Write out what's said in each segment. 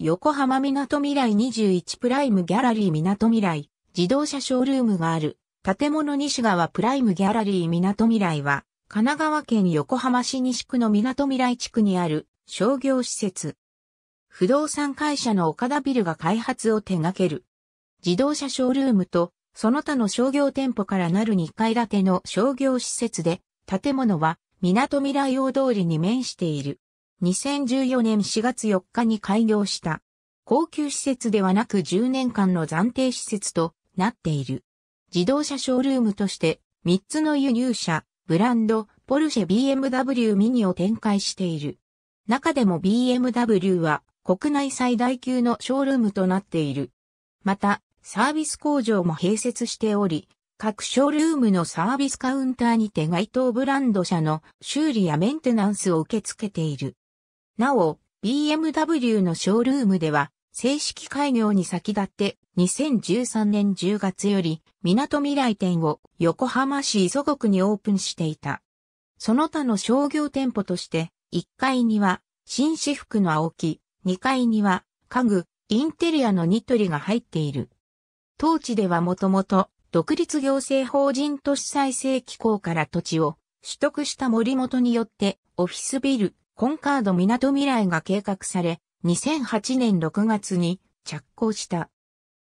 横浜みなとみらい21プライムギャラリーみなとみらい、自動車ショールームがある、建物西側プライムギャラリーみなとみらいは、神奈川県横浜市西区のみなとみらい地区にある商業施設。不動産会社の岡田ビルが開発を手掛ける。自動車ショールームと、その他の商業店舗からなる2階建ての商業施設で、建物は、港未来大通りに面している。2014年4月4日に開業した。高級施設ではなく10年間の暫定施設となっている。自動車ショールームとして3つの輸入車、ブランド、ポルシェ BMW ミニを展開している。中でも BMW は国内最大級のショールームとなっている。また、サービス工場も併設しており、各ショールームのサービスカウンターにて該当ブランド車の修理やメンテナンスを受け付けている。なお、BMW のショールームでは、正式開業に先立って2013年10月より港未来店を横浜市磯国にオープンしていた。その他の商業店舗として1階には紳士服の青木、2階には家具、インテリアのニトリが入っている。当地ではもともと独立行政法人都市再生機構から土地を取得した森本によってオフィスビル、コンカード港未来が計画され、2008年6月に着工した。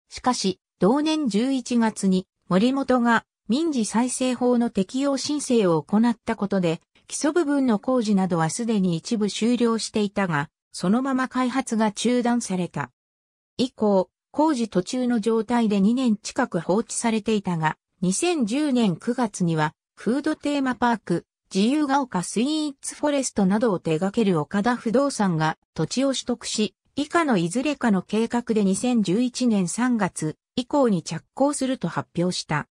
しかし、同年11月に森本が民事再生法の適用申請を行ったことで、基礎部分の工事などはすでに一部終了していたが、そのまま開発が中断された。以降、工事途中の状態で2年近く放置されていたが、2010年9月には、フードテーマパーク、自由が丘スイーツフォレストなどを手掛ける岡田不動産が土地を取得し、以下のいずれかの計画で2011年3月以降に着工すると発表した。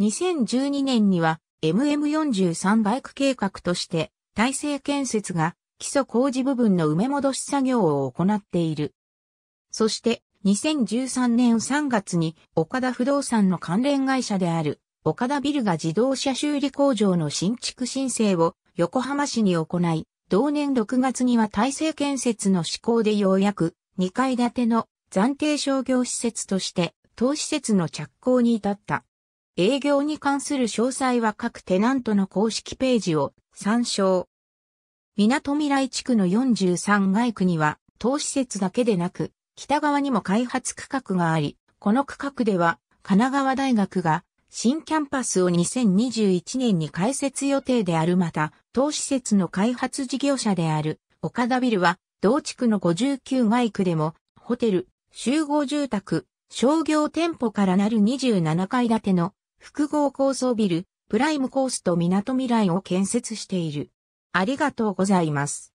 2012年には MM43 バイク計画として体制建設が基礎工事部分の埋め戻し作業を行っている。そして2013年3月に岡田不動産の関連会社である岡田ビルが自動車修理工場の新築申請を横浜市に行い、同年6月には大成建設の施行でようやく2階建ての暫定商業施設として当施設の着工に至った。営業に関する詳細は各テナントの公式ページを参照。港未来地区の43街区には、当施設だけでなく、北側にも開発区画があり、この区画では、神奈川大学が新キャンパスを2021年に開設予定であるまた、当施設の開発事業者である岡田ビルは、同地区の59街区でも、ホテル、集合住宅、商業店舗からなる27階建ての複合高層ビル、プライムコースと港未来を建設している。ありがとうございます。